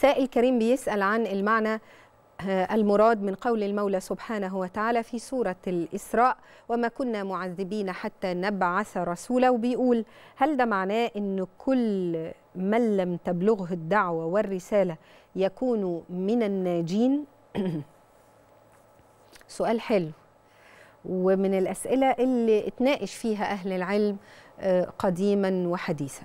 سائل كريم بيسأل عن المعنى آه، المراد من قول المولى سبحانه وتعالى في سورة الإسراء وما كنا معذبين حتى نبعث رسولا وبيقول هل ده معناه أن كل من لم تبلغه الدعوة والرسالة يكون من الناجين؟ سؤال حلو ومن الأسئلة اللي اتناقش فيها أهل العلم آه، قديما وحديثا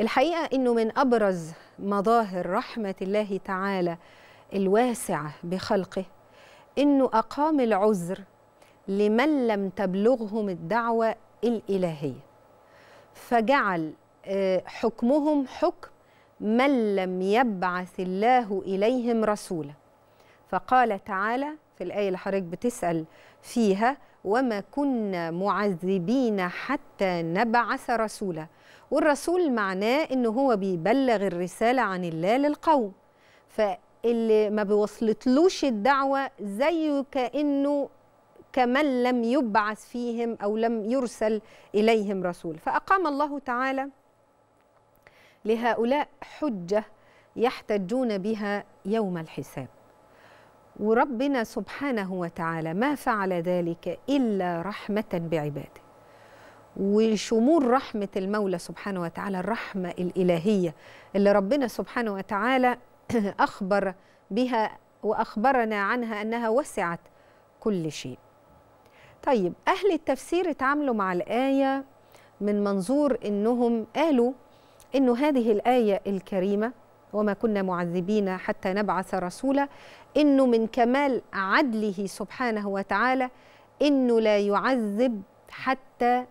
الحقيقة أنه من أبرز مظاهر رحمة الله تعالى الواسعة بخلقه إنه أقام العذر لمن لم تبلغهم الدعوة الإلهية فجعل آه، حكمهم حكم من لم يبعث الله إليهم رسولا فقال تعالى في الآية اللي حضرتك بتسأل فيها وما كنا معذبين حتى نبعث رسولا والرسول معناه ان هو بيبلغ الرساله عن الله للقوم فاللي ما بيوصلتلوش الدعوه زيه كانه كمن لم يبعث فيهم او لم يرسل اليهم رسول فاقام الله تعالى لهؤلاء حجه يحتجون بها يوم الحساب وربنا سبحانه وتعالى ما فعل ذلك الا رحمه بعباده وشمول رحمة المولى سبحانه وتعالى الرحمة الإلهية اللي ربنا سبحانه وتعالى أخبر بها وأخبرنا عنها أنها وسعت كل شيء طيب أهل التفسير اتعاملوا مع الآية من منظور أنهم قالوا أن هذه الآية الكريمة وما كنا معذبين حتى نبعث رسولا أنه من كمال عدله سبحانه وتعالى أنه لا يعذب حتى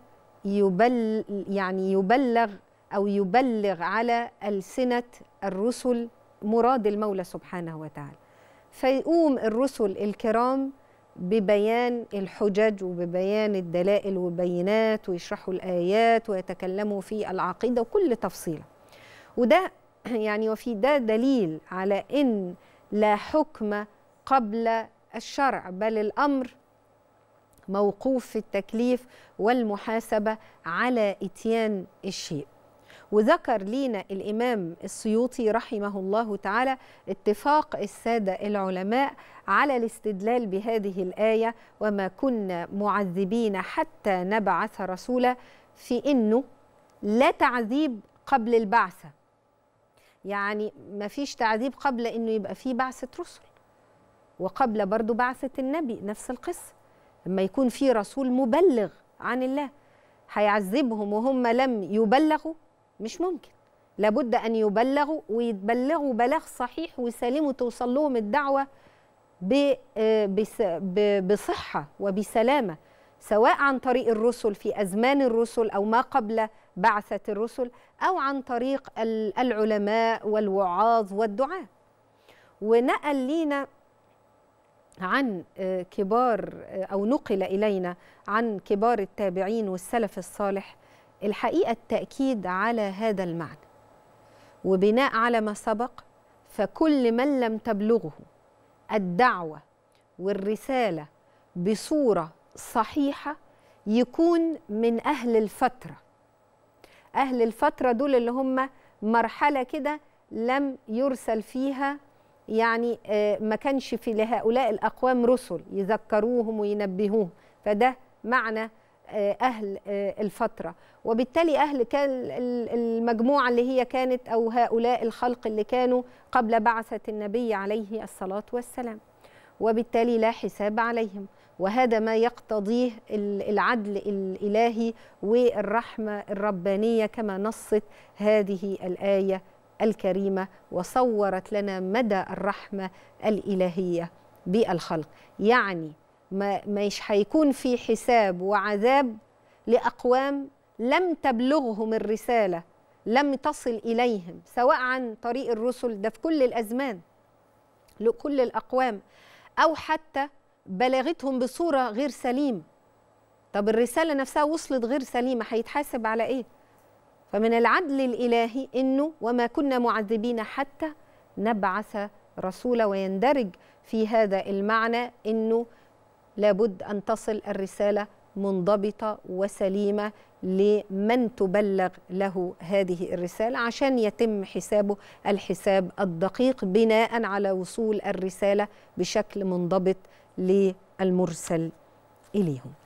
يبل يعني يبلغ أو يبلغ على ألسنة الرسل مراد المولى سبحانه وتعالى فيقوم الرسل الكرام ببيان الحجج وببيان الدلائل والبينات ويشرحوا الآيات ويتكلموا في العقيدة وكل تفصيلة وده يعني وفي ده دليل على إن لا حكم قبل الشرع بل الأمر موقوف في التكليف والمحاسبة على إتيان الشيء وذكر لينا الإمام السيوطي رحمه الله تعالى اتفاق السادة العلماء على الاستدلال بهذه الآية وما كنا معذبين حتى نبعث رسولا في إنه لا تعذيب قبل البعثة يعني ما فيش تعذيب قبل إنه يبقى فيه بعثة رسل وقبل برضو بعثة النبي نفس القصة لما يكون في رسول مبلغ عن الله هيعذبهم وهم لم يبلغوا مش ممكن لابد أن يبلغوا ويتبلغوا بلاغ صحيح ويسلموا توصل لهم الدعوة آه، بصحة وبسلامة سواء عن طريق الرسل في أزمان الرسل أو ما قبل بعثة الرسل أو عن طريق العلماء والوعاظ والدعاء ونقل لينا عن آه، كبار آه، أو نقل إلينا عن كبار التابعين والسلف الصالح الحقيقة التأكيد على هذا المعنى وبناء على ما سبق فكل من لم تبلغه الدعوة والرسالة بصورة صحيحة يكون من أهل الفترة أهل الفترة دول اللي هم مرحلة كده لم يرسل فيها يعني آه، ما كانش في لهؤلاء الأقوام رسل يذكروهم وينبهوهم فده معنى آه، أهل آه، الفترة وبالتالي أهل كان المجموعة اللي هي كانت أو هؤلاء الخلق اللي كانوا قبل بعثة النبي عليه الصلاة والسلام وبالتالي لا حساب عليهم وهذا ما يقتضيه العدل الإلهي والرحمة الربانية كما نصت هذه الآية الكريمة وصورت لنا مدى الرحمة الإلهية بالخلق يعني ما مش هيكون في حساب وعذاب لأقوام لم تبلغهم الرسالة لم تصل إليهم سواء عن طريق الرسل ده في كل الأزمان لكل الأقوام أو حتى بلغتهم بصورة غير سليمة طب الرسالة نفسها وصلت غير سليمة هيتحاسب على إيه؟ فمن العدل الإلهي أنه وما كنا معذبين حتى نبعث رسولا ويندرج في هذا المعنى أنه لابد أن تصل الرسالة منضبطة وسليمة لمن تبلغ له هذه الرسالة عشان يتم حسابه الحساب الدقيق بناء على وصول الرسالة بشكل منضبط للمرسل إليهم